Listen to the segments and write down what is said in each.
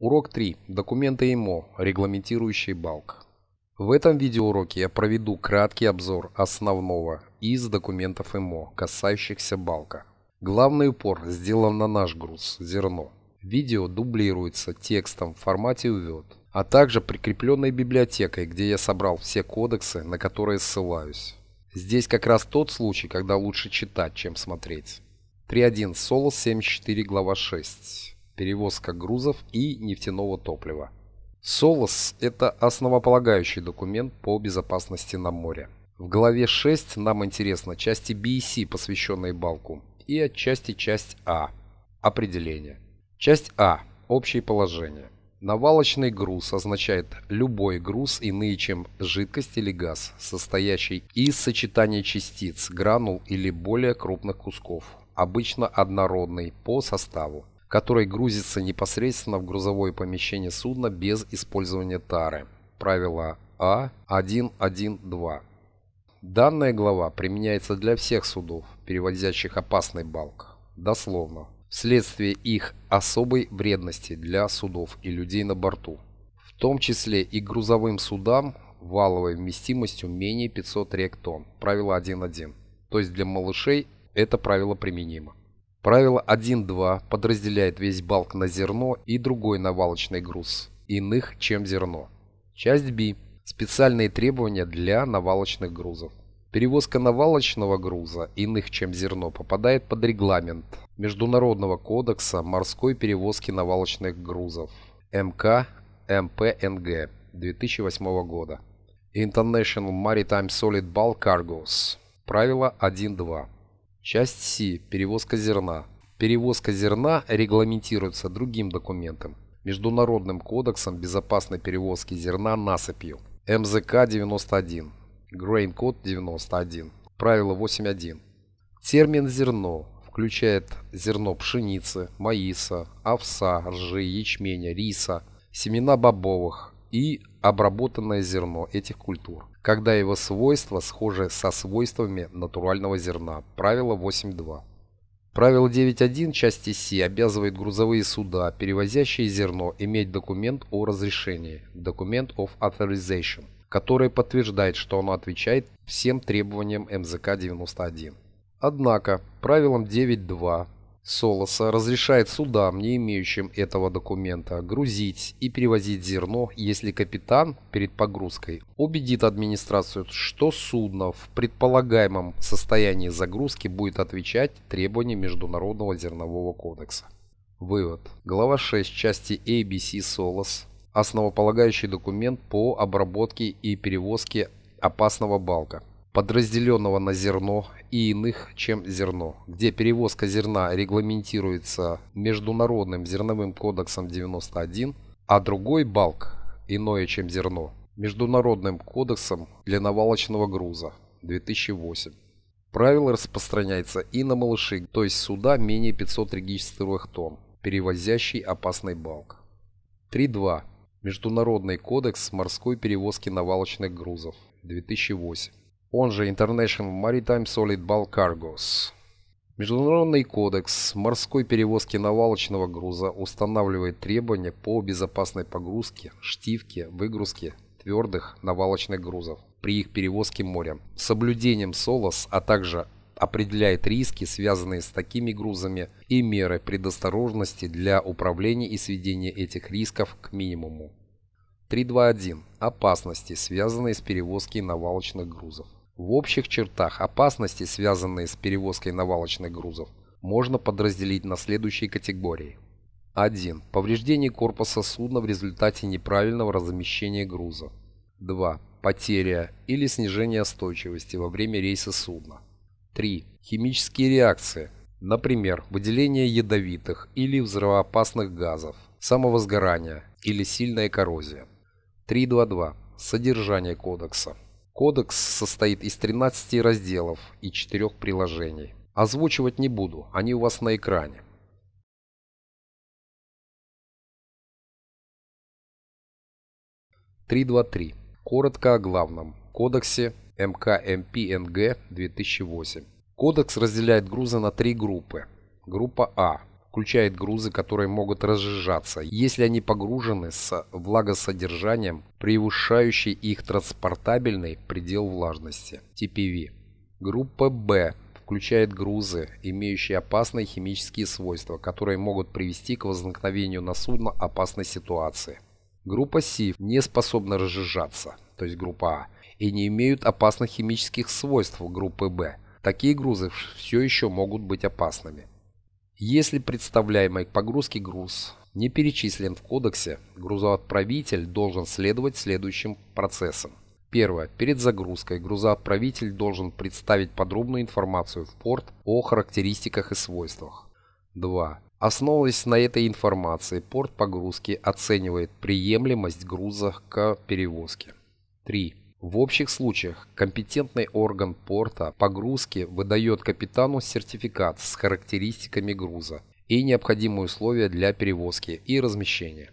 Урок 3. Документы ИМО, регламентирующий БАЛК. В этом видеоуроке я проведу краткий обзор основного из документов ИМО, касающихся БАЛКа. Главный упор сделан на наш груз – зерно. Видео дублируется текстом в формате UVOD, а также прикрепленной библиотекой, где я собрал все кодексы, на которые ссылаюсь. Здесь как раз тот случай, когда лучше читать, чем смотреть. 3.1. Соло 74, глава 6 перевозка грузов и нефтяного топлива. СОЛОС – это основополагающий документ по безопасности на море. В главе 6 нам интересно части B и e C, посвященные Балку, и отчасти часть А. Определение. Часть А. Общие положения. Навалочный груз означает любой груз, иные чем жидкость или газ, состоящий из сочетания частиц, гранул или более крупных кусков, обычно однородный по составу который грузится непосредственно в грузовое помещение судна без использования тары. Правило А112. Данная глава применяется для всех судов, перевозящих опасный балк. Дословно. Вследствие их особой вредности для судов и людей на борту. В том числе и грузовым судам валовой вместимостью менее 500 рек тонн. Правило 1.1. То есть для малышей это правило применимо. Правило 1.2 подразделяет весь балк на зерно и другой навалочный груз, иных, чем зерно. Часть B. Специальные требования для навалочных грузов. Перевозка навалочного груза, иных чем зерно, попадает под регламент Международного кодекса морской перевозки навалочных грузов МК МПНГ 2008 года. International Maritime Solid Bulk Cargos. Правило 1.2. Часть С. Перевозка зерна. Перевозка зерна регламентируется другим документом – Международным кодексом безопасной перевозки зерна насыпью. МЗК-91. Grain Code 91. Правило 8.1. Термин «зерно» включает зерно пшеницы, маиса, овса, ржи, ячменя, риса, семена бобовых, и обработанное зерно этих культур, когда его свойства схожи со свойствами натурального зерна. Правило 8.2. Правило 9.1 части С обязывает грузовые суда, перевозящие зерно, иметь документ о разрешении, документ of authorization, который подтверждает, что оно отвечает всем требованиям МЗК-91. Однако, правилом 9.2 Солоса разрешает судам, не имеющим этого документа, грузить и перевозить зерно, если капитан перед погрузкой убедит администрацию, что судно в предполагаемом состоянии загрузки будет отвечать требованиям Международного зернового кодекса. Вывод. Глава 6 части ABC Солос. Основополагающий документ по обработке и перевозке опасного балка подразделенного на зерно и иных, чем зерно, где перевозка зерна регламентируется Международным зерновым кодексом 91, а другой балк, иное, чем зерно, Международным кодексом длинновалочного груза 2008. Правило распространяется и на малыши, то есть суда менее 500 регистровых тонн, перевозящий опасный балк. 3.2. Международный кодекс морской перевозки навалочных грузов 2008 он же International Maritime Solid Bulk Cargos. Международный кодекс морской перевозки навалочного груза устанавливает требования по безопасной погрузке, штивке, выгрузке твердых навалочных грузов при их перевозке морем, соблюдением СОЛОС, а также определяет риски, связанные с такими грузами, и меры предосторожности для управления и сведения этих рисков к минимуму. 3.2.1. Опасности, связанные с перевозкой навалочных грузов. В общих чертах опасности, связанные с перевозкой навалочных грузов, можно подразделить на следующие категории. 1. Повреждение корпуса судна в результате неправильного размещения груза. 2. Потеря или снижение остойчивости во время рейса судна. 3. Химические реакции, например, выделение ядовитых или взрывоопасных газов, самовозгорание или сильная коррозия. 3.2.2. Содержание кодекса. Кодекс состоит из 13 разделов и 4 приложений. Озвучивать не буду, они у вас на экране. Три два три. Коротко о главном. Кодексе МКМПНГ 2008. Кодекс разделяет грузы на три группы. Группа А включает грузы, которые могут разжижаться, если они погружены с влагосодержанием, превышающей их транспортабельный предел влажности, TPV. Группа «Б» включает грузы, имеющие опасные химические свойства, которые могут привести к возникновению на судно опасной ситуации. Группа С не способна разжижаться, то есть группа А, и не имеют опасных химических свойств группы Б. Такие грузы все еще могут быть опасными. Если представляемый к погрузке груз не перечислен в кодексе, грузоотправитель должен следовать следующим процессам. Первое. Перед загрузкой грузоотправитель должен представить подробную информацию в порт о характеристиках и свойствах. 2. Основываясь на этой информации, порт погрузки оценивает приемлемость груза к перевозке. 3. В общих случаях компетентный орган порта погрузки выдает капитану сертификат с характеристиками груза и необходимые условия для перевозки и размещения.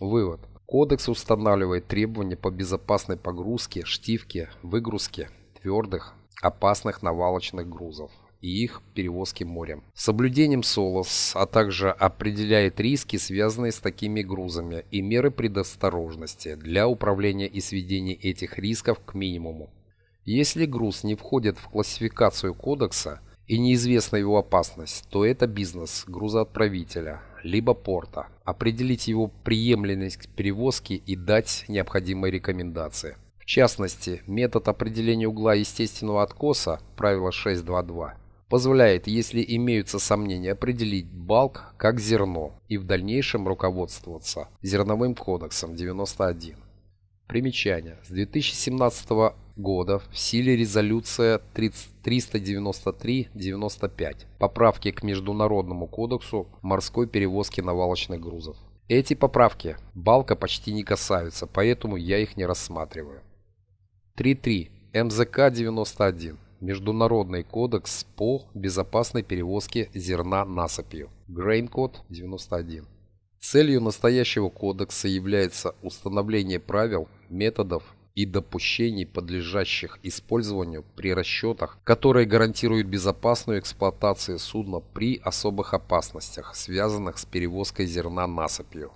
Вывод. Кодекс устанавливает требования по безопасной погрузке, штивке, выгрузке твердых, опасных навалочных грузов и их перевозки морем. Соблюдением СОЛОС, а также определяет риски, связанные с такими грузами, и меры предосторожности для управления и сведения этих рисков к минимуму. Если груз не входит в классификацию кодекса и неизвестна его опасность, то это бизнес грузоотправителя, либо порта. Определить его приемлемость к перевозке и дать необходимые рекомендации. В частности, метод определения угла естественного откоса, правило 622, позволяет, если имеются сомнения, определить балк как зерно и в дальнейшем руководствоваться Зерновым кодексом 91. Примечание. С 2017 года в силе резолюция 393-95 поправки к Международному кодексу морской перевозки навалочных грузов. Эти поправки балка почти не касаются, поэтому я их не рассматриваю. 3.3. МЗК 91. Международный кодекс по безопасной перевозке зерна насыпью. Code 91. Целью настоящего кодекса является установление правил, методов и допущений, подлежащих использованию при расчетах, которые гарантируют безопасную эксплуатацию судна при особых опасностях, связанных с перевозкой зерна насыпью.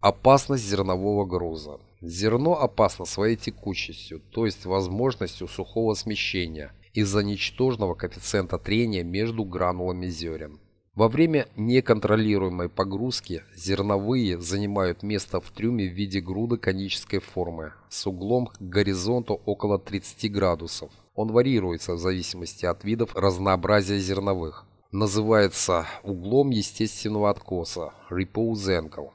Опасность зернового груза. Зерно опасно своей текучестью, то есть возможностью сухого смещения – из-за ничтожного коэффициента трения между гранулами зерен. Во время неконтролируемой погрузки зерновые занимают место в трюме в виде груда конической формы с углом к горизонту около 30 градусов. Он варьируется в зависимости от видов разнообразия зерновых. Называется углом естественного откоса – repose angle.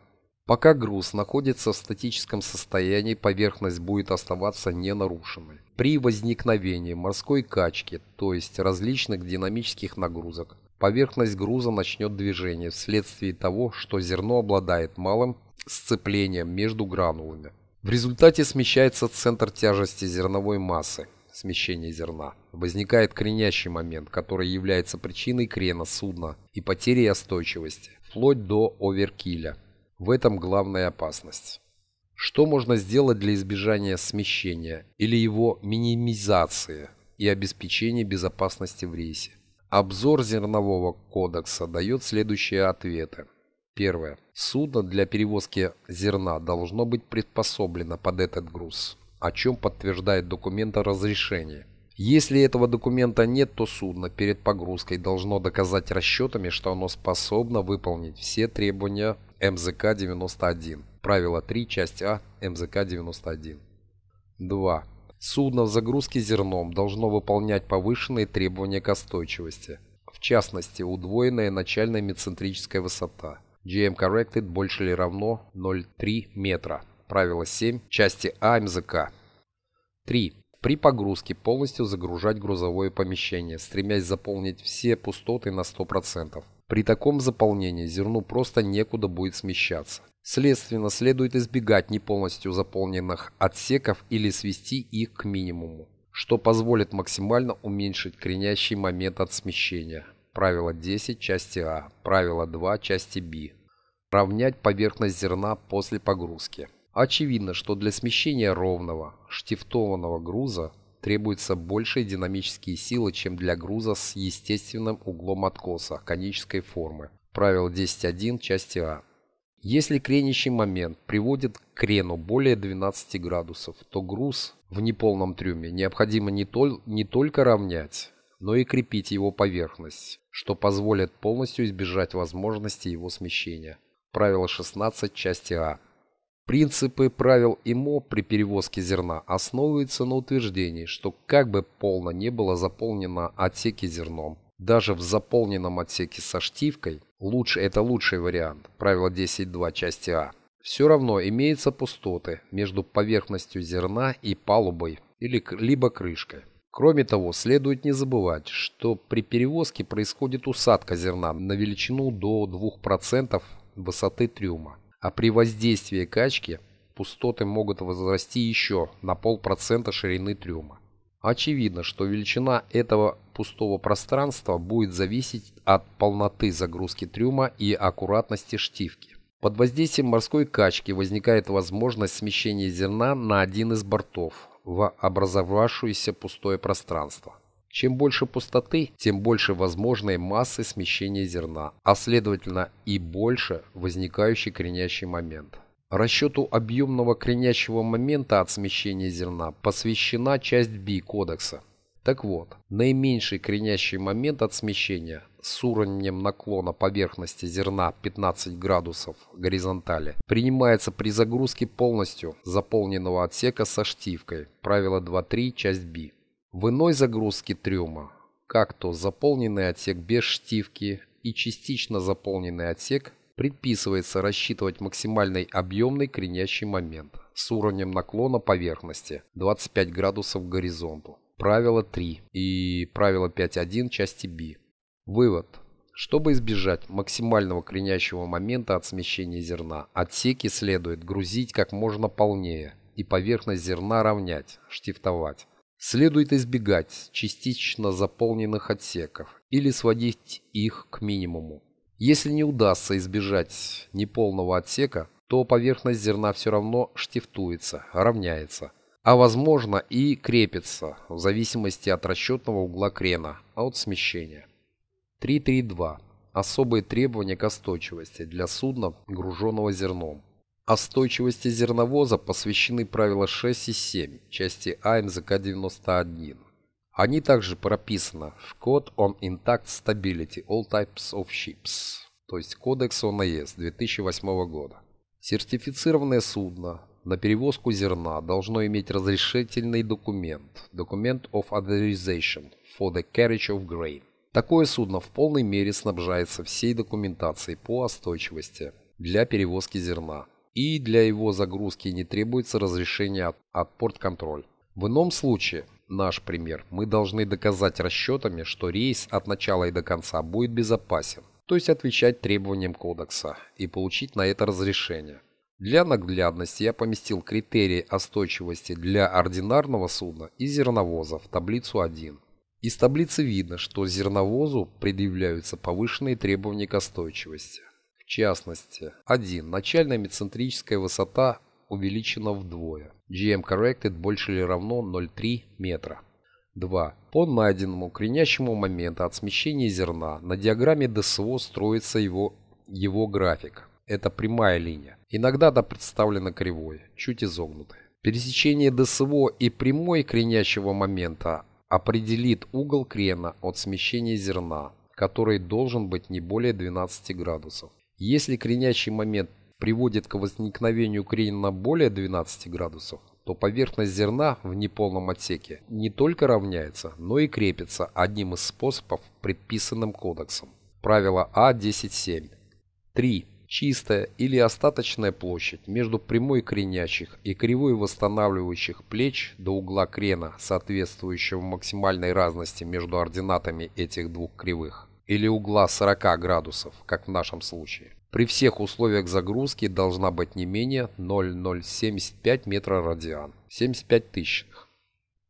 Пока груз находится в статическом состоянии, поверхность будет оставаться ненарушенной. При возникновении морской качки, то есть различных динамических нагрузок, поверхность груза начнет движение вследствие того, что зерно обладает малым сцеплением между гранулами. В результате смещается центр тяжести зерновой массы, смещение зерна. Возникает кренящий момент, который является причиной крена судна и потери остойчивости, вплоть до оверкиля. В этом главная опасность. Что можно сделать для избежания смещения или его минимизации и обеспечения безопасности в рейсе? Обзор зернового кодекса дает следующие ответы. Первое. Судно для перевозки зерна должно быть приспособлено под этот груз, о чем подтверждает документ о разрешении – если этого документа нет, то судно перед погрузкой должно доказать расчетами, что оно способно выполнить все требования МЗК-91. Правило 3, часть А МЗК-91. 2. Судно в загрузке зерном должно выполнять повышенные требования к остойчивости. В частности, удвоенная начальная мецентрическая высота. GM Corrected больше или равно 0,3 метра. Правило 7, части А МЗК. 3 при погрузке полностью загружать грузовое помещение, стремясь заполнить все пустоты на 100%. При таком заполнении зерну просто некуда будет смещаться. Следственно, следует избегать не полностью заполненных отсеков или свести их к минимуму, что позволит максимально уменьшить кренящий момент от смещения. Правило 10 части А, правило 2 части Б. Равнять поверхность зерна после погрузки. Очевидно, что для смещения ровного, штифтованного груза требуется большие динамические силы, чем для груза с естественным углом откоса конической формы. Правило 10.1 части А. Если кренящий момент приводит к крену более 12 градусов, то груз в неполном трюме необходимо не, тол не только равнять, но и крепить его поверхность, что позволит полностью избежать возможности его смещения. Правило 16 части А. Принципы правил ИМО при перевозке зерна основываются на утверждении, что как бы полно не было заполнено отсеки зерном, даже в заполненном отсеке со штивкой, лучше это лучший вариант, правило 10.2 части А, все равно имеются пустоты между поверхностью зерна и палубой или либо крышкой. Кроме того, следует не забывать, что при перевозке происходит усадка зерна на величину до 2% высоты трюма а при воздействии качки пустоты могут возрасти еще на полпроцента ширины трюма. Очевидно, что величина этого пустого пространства будет зависеть от полноты загрузки трюма и аккуратности штивки. Под воздействием морской качки возникает возможность смещения зерна на один из бортов в образовавшееся пустое пространство. Чем больше пустоты, тем больше возможной массы смещения зерна, а следовательно и больше возникающий кренящий момент. Расчету объемного кренящего момента от смещения зерна посвящена часть B кодекса. Так вот, наименьший кренящий момент от смещения с уровнем наклона поверхности зерна 15 градусов горизонтали принимается при загрузке полностью заполненного отсека со штивкой, правило 2.3, часть B. В иной загрузке трюма, как то заполненный отсек без штивки и частично заполненный отсек, предписывается рассчитывать максимальный объемный кренящий момент с уровнем наклона поверхности 25 градусов к горизонту. Правило 3 и правило 5.1 части B. Вывод. Чтобы избежать максимального кренящего момента от смещения зерна, отсеки следует грузить как можно полнее и поверхность зерна равнять, штифтовать. Следует избегать частично заполненных отсеков или сводить их к минимуму. Если не удастся избежать неполного отсека, то поверхность зерна все равно штифтуется, равняется, а возможно и крепится в зависимости от расчетного угла крена, а от смещения. 3.3.2. Особые требования к остойчивости для судна, груженного зерном. О стойчивости зерновоза посвящены правила 6 и 7 части А МЗК-91. Они также прописаны в Code on Intact Stability All Types of Ships, то есть Кодекс ОНС 2008 года. Сертифицированное судно на перевозку зерна должно иметь разрешительный документ Document of Authorization for the Carriage of Grain. Такое судно в полной мере снабжается всей документацией по остойчивости для перевозки зерна и для его загрузки не требуется разрешение от, от портконтроль. В ином случае, наш пример, мы должны доказать расчетами, что рейс от начала и до конца будет безопасен, то есть отвечать требованиям кодекса и получить на это разрешение. Для наглядности я поместил критерии остойчивости для ординарного судна и зерновоза в таблицу 1. Из таблицы видно, что зерновозу предъявляются повышенные требования к остойчивости частности, 1. Начальная мецентрическая высота увеличена вдвое. GM corrected больше или равно 0,3 метра. 2. По найденному кренящему моменту от смещения зерна на диаграмме ДСО строится его, его график. Это прямая линия. Иногда она представлена кривой, чуть изогнутой. Пересечение ДСО и прямой кренящего момента определит угол крена от смещения зерна, который должен быть не более 12 градусов. Если кренящий момент приводит к возникновению крена более 12 градусов, то поверхность зерна в неполном отсеке не только равняется, но и крепится одним из способов, предписанным кодексом. Правило А10.7. 3. Чистая или остаточная площадь между прямой кренящих и кривой восстанавливающих плеч до угла крена, соответствующего максимальной разности между ординатами этих двух кривых или угла 40 градусов, как в нашем случае. При всех условиях загрузки должна быть не менее 0,075 метра радиан, 75 тысячных.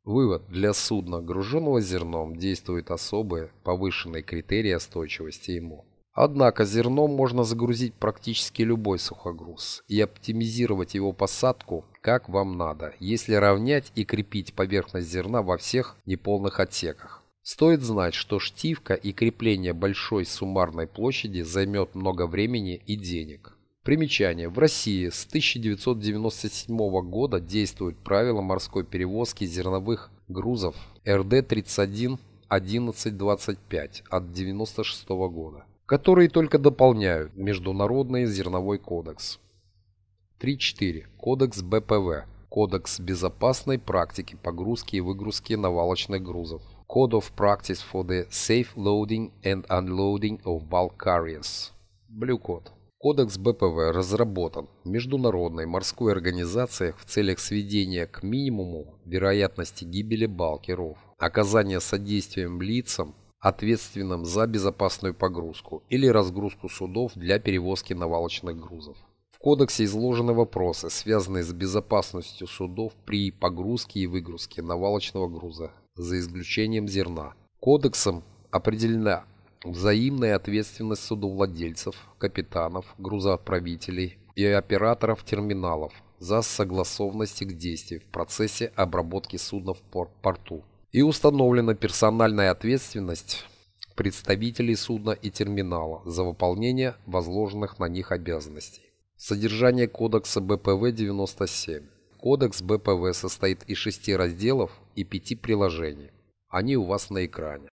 Вывод. Для судна, груженного зерном, действуют особые, повышенные критерии остойчивости ему. Однако зерном можно загрузить практически любой сухогруз и оптимизировать его посадку как вам надо, если равнять и крепить поверхность зерна во всех неполных отсеках. Стоит знать, что штивка и крепление большой суммарной площади займет много времени и денег. Примечание. В России с 1997 года действует правило морской перевозки зерновых грузов РД 31 1125 от 96 года, которые только дополняют Международный зерновой кодекс. 3.4. Кодекс БПВ. Кодекс безопасной практики погрузки и выгрузки навалочных грузов. Code of Practice for the Safe Loading and Unloading of Bulk Carriers. Blue Code. Кодекс БПВ разработан Международной морской организацией в целях сведения к минимуму вероятности гибели балкеров, оказания содействием лицам, ответственным за безопасную погрузку или разгрузку судов для перевозки навалочных грузов. В кодексе изложены вопросы, связанные с безопасностью судов при погрузке и выгрузке навалочного груза за исключением зерна. Кодексом определена взаимная ответственность судовладельцев, капитанов, грузоотправителей и операторов терминалов за согласованность их действий в процессе обработки судна в порту. И установлена персональная ответственность представителей судна и терминала за выполнение возложенных на них обязанностей. Содержание Кодекса БПВ 97. Кодекс БПВ состоит из шести разделов, и пяти приложений. Они у вас на экране.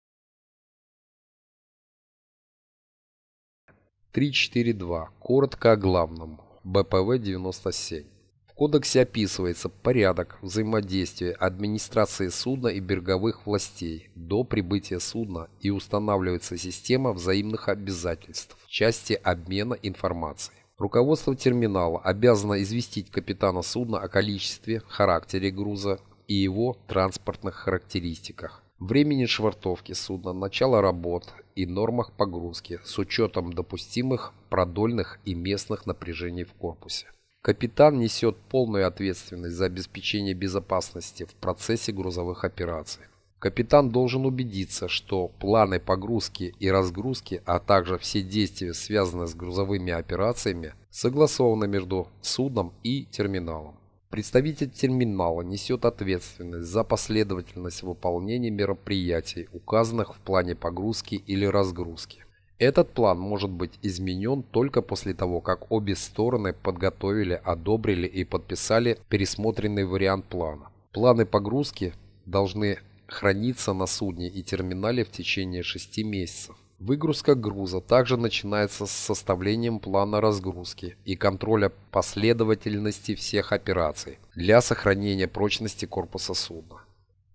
3.4.2. Коротко о главном. БПВ-97. В кодексе описывается порядок взаимодействия администрации судна и береговых властей до прибытия судна и устанавливается система взаимных обязательств в части обмена информацией. Руководство терминала обязано известить капитана судна о количестве, характере груза, и его транспортных характеристиках, времени швартовки судна, начала работ и нормах погрузки с учетом допустимых продольных и местных напряжений в корпусе. Капитан несет полную ответственность за обеспечение безопасности в процессе грузовых операций. Капитан должен убедиться, что планы погрузки и разгрузки, а также все действия, связанные с грузовыми операциями, согласованы между судном и терминалом. Представитель терминала несет ответственность за последовательность выполнения мероприятий, указанных в плане погрузки или разгрузки. Этот план может быть изменен только после того, как обе стороны подготовили, одобрили и подписали пересмотренный вариант плана. Планы погрузки должны храниться на судне и терминале в течение 6 месяцев. Выгрузка груза также начинается с составлением плана разгрузки и контроля последовательности всех операций для сохранения прочности корпуса судна.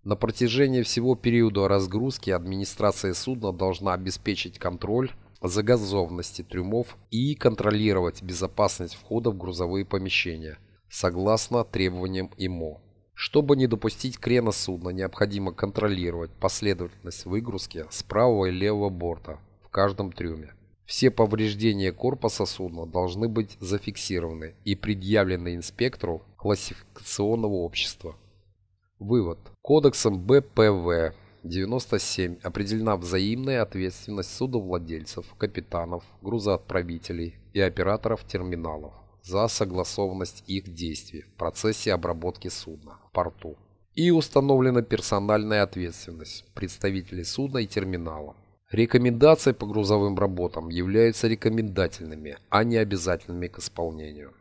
На протяжении всего периода разгрузки администрация судна должна обеспечить контроль за загазованности трюмов и контролировать безопасность входа в грузовые помещения, согласно требованиям ИМО. Чтобы не допустить крена судна, необходимо контролировать последовательность выгрузки с правого и левого борта в каждом трюме. Все повреждения корпуса судна должны быть зафиксированы и предъявлены инспектору классификационного общества. Вывод. Кодексом БПВ 97 определена взаимная ответственность судовладельцев, капитанов, грузоотправителей и операторов терминалов за согласованность их действий в процессе обработки судна в порту. И установлена персональная ответственность представителей судна и терминала. Рекомендации по грузовым работам являются рекомендательными, а не обязательными к исполнению.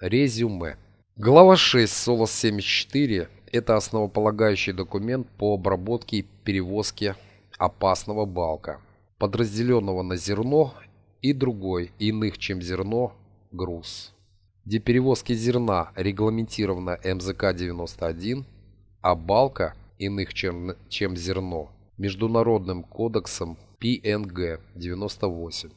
Резюме. Глава 6 СОЛОС 74 – это основополагающий документ по обработке и перевозке опасного балка, подразделенного на зерно и другой, иных чем зерно, груз, где перевозки зерна регламентирована МЗК-91, а балка иных, чем, чем зерно, Международным кодексом ПНГ-98.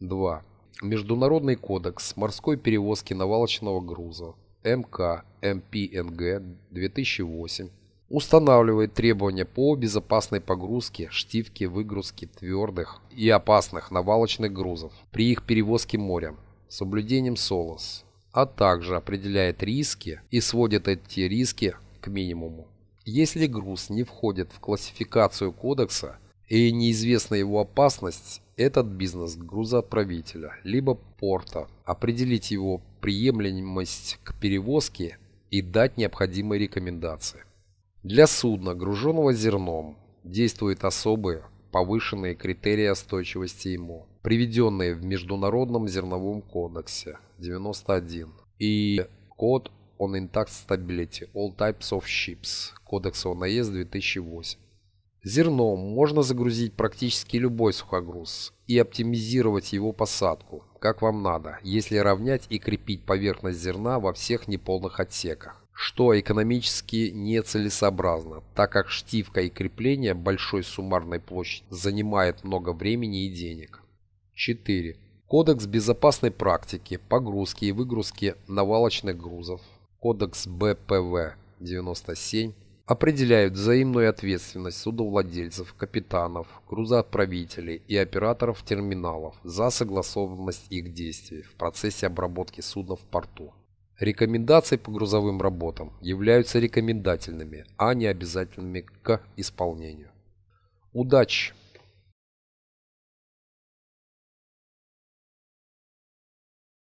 2. Международный кодекс морской перевозки навалочного груза МК МПНГ-2008 устанавливает требования по безопасной погрузке, штивке, выгрузке твердых и опасных навалочных грузов при их перевозке морем соблюдением СОЛОС, а также определяет риски и сводит эти риски к минимуму. Если груз не входит в классификацию кодекса и неизвестна его опасность, этот бизнес грузоотправителя, либо порта, определить его приемлемость к перевозке и дать необходимые рекомендации. Для судна, груженного зерном, действуют особые повышенные критерии остойчивости ему – приведенные в Международном зерновом кодексе 91 и код on Intact Stability All Types of Ships Кодекса ОНС 2008. Зерном можно загрузить практически любой сухогруз и оптимизировать его посадку, как вам надо, если равнять и крепить поверхность зерна во всех неполных отсеках что экономически нецелесообразно, так как штивка и крепление большой суммарной площади занимает много времени и денег. 4. Кодекс безопасной практики погрузки и выгрузки навалочных грузов, Кодекс БПВ 97, определяют взаимную ответственность судовладельцев, капитанов, грузоотправителей и операторов терминалов за согласованность их действий в процессе обработки судов в порту. Рекомендации по грузовым работам являются рекомендательными, а не обязательными к исполнению. Удачи!